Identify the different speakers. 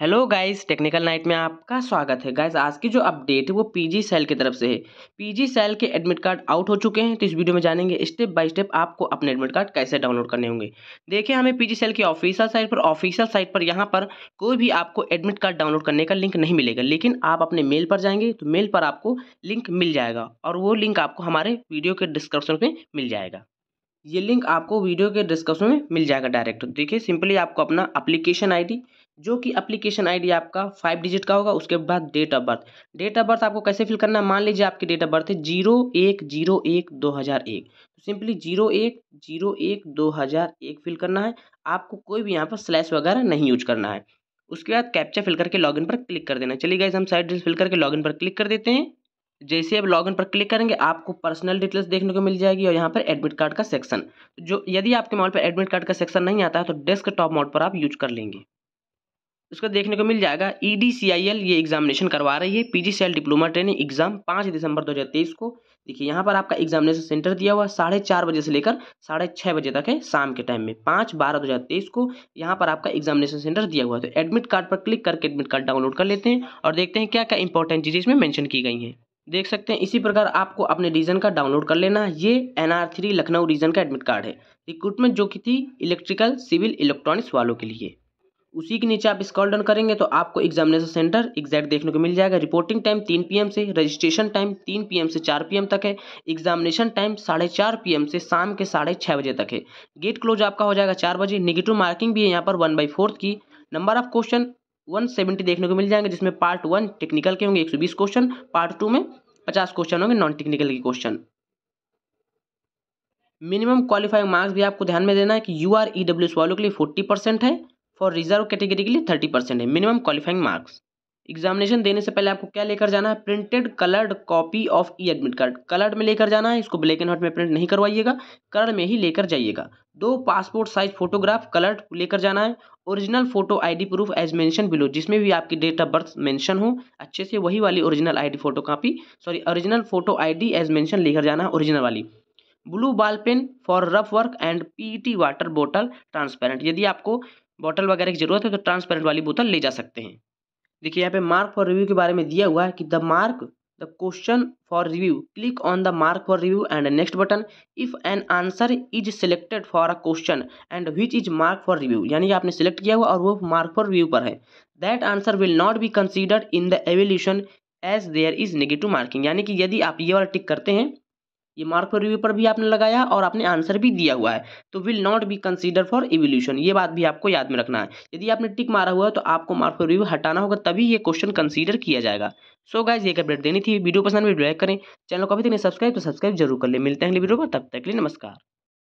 Speaker 1: hello guys technical night में आपका स्वागत है गाइस आज की जो अपडेट है वो पीजी सेल की तरफ से है पीजी सेल के एडमिट कार्ड आउट हो चुके हैं तो इस वीडियो में जानेंगे स्टेप बाय स्टेप आपको अपने एडमिट कार्ड कैसे डाउनलोड करने होंगे देखिए हमें पीजी सेल की ऑफिशियल साइट पर ऑफिशियल साइट पर यहाँ पर कोई भी आपको एडमिट कार्ड डाउनलोड करने का लिंक नहीं मिलेगा लेकिन आप अपने मेल पर जाएंगे तो मेल पर आपको लिंक मिल जाएगा और वो लिंक आपको हमारे वीडियो के डिस्क्रिप्शन में मिल जाएगा ये लिंक आपको वीडियो के डिस्क्रिप्शन में मिल जाएगा डायरेक्ट देखिए सिंपली आपको अपना अप्लीकेशन आईडी जो कि एप्लीकेशन आईडी आपका फाइव डिजिट का होगा उसके बाद date of birth date of birth आपको कैसे फिल करना है मान लीजिए आपकी डेट ऑफ बर्थ है जीरो एक जीरो एक दो हज़ार एक तो सिंपली जीरो एक जीरो एक दो हज़ार एक फिल करना है आपको कोई भी यहाँ पर स्लैश वगैरह नहीं यूज करना है उसके बाद कैप्चा फिल करके लॉगिन पर क्लिक कर देना चलिए गाइज हम साइड डिटेल्स फिल करके लॉगिन पर क्लिक कर देते हैं जैसे अब लॉगिन पर क्लिक करेंगे आपको पर्सनल डिटेल्स देखने को मिल जाएगी और यहाँ पर एडमिट कार्ड का सेक्शन जो यदि आपके मोबाइल पर एडमिट कार्ड का सेक्शन नहीं आता है तो डेस्क टॉप मोड पर आप यूज कर लेंगे उसका देखने को मिल जाएगा E D C I L ये एग्जामिनेशन करवा रही है P G diploma training exam पाँच दिसंबर दो हज़ार तेईस को देखिए यहाँ पर आपका एग्जामिनेशन सेंटर दिया हुआ साढ़े चार बजे से लेकर साढ़े छः बजे तक है शाम के टाइम में पाँच बारह दो हज़ार तेईस को यहाँ पर आपका एग्जामिनेशन सेंटर दिया हुआ है तो एडमिट कार्ड पर क्लिक करके एडमिट कार्ड डाउनलोड कर लेते हैं और देखते हैं क्या क्या इंपॉर्टेंट चीज़ें इसमें मैंशन की गई हैं देख सकते हैं इसी प्रकार आपको अपने रीजन का डाउनलोड कर लेना ये N R three Lucknow region का एडमिट कार्ड है रिक्रूटमेंट जो की थी इलेक्ट्रिकल सिविल इलेक्ट्रॉनिक्स वालों के लिए उसी के नीचे आप स्कॉल डन करेंगे तो आपको एग्जामिनेशन सेंटर एग्जैक्ट देखने को मिल जाएगा रिपोर्टिंग टाइम तीन पीएम से रजिस्ट्रेशन टाइम तीन पीएम से चार पीएम तक है एग्जामिनेशन टाइम साढ़े चार पीएम से शाम के साढ़े छः बजे तक है गेट क्लोज आपका हो जाएगा चार बजे निगेटिव मार्किंग भी है यहाँ पर वन बाई फोर्थ की number of question one seventy देखने को मिल जाएंगे जिसमें पार्ट वन टेक्निकल के होंगे एक सौ बीस क्वेश्चन पार्ट टू में पचास क्वेश्चन होंगे नॉन टेक्निकल के क्वेश्चन मिनिमम क्वालिफाइंग मार्क्स भी आपको ध्यान में देना है कि U R E W S वालों के लिए फोर्टी परसेंट है फॉर रिजर्व कैटेगरी के लिए थर्टी परसेंट है मिनिमम क्वालिफाइंग मार्क्स एग्जामिनेशन देने से पहले आपको क्या लेकर जाना है printed coloured copy of E admit card coloured में लेकर जाना है इसको ब्लैक एंड व्हाइट में प्रिंट नहीं करवाइएगा कलर में ही लेकर जाइएगा दो पासपोर्ट साइज फोटोग्राफ कलर्ड लेकर जाना है original photo ID proof as mention below जिसमें भी आपकी डेट ऑफ बर्थ मेंशन हो अच्छे से वही वाली original ID photo copy sorry original photo ID as mention लेकर जाना है ओरिजिनल वाली blue ball pen for rough work and PET water बोतल ट्रांसपेरेंट यदि आपको बॉटल वगैरह की ज़रूरत है तो ट्रांसपेरेंट वाली बोतल ले जा सकते हैं देखिए यहाँ पे मार्क फॉर रिव्यू के बारे में दिया हुआ है कि the mark the question for review click on the mark for review and next button if an answer is selected for a question and which is mark for review यानी आपने select किया हुआ और वो मार्क फॉर रिव्यू पर है that answer will not be considered in the evaluation as there is negative marking यानी कि यदि आप ये वाला टिक करते हैं ये मार्क फॉर रिव्यू पर भी आपने लगाया और आपने आंसर भी दिया हुआ है तो will not be consider for evaluation ये बात भी आपको याद में रखना है यदि आपने टिक मारा हुआ है तो आपको मार्क फॉर रिव्यू हटाना होगा तभी ये क्वेश्चन कंसीडर किया जाएगा सो गाइज एक अपडेट देनी थी वीडियो पसंद तो वीडियो लाइक करें चैनल को अभी तक सब्सक्राइब तो सब्सक्राइब जरूर कर ले मिलते हैं अगले वीडियो पर तब तक के लिए नमस्कार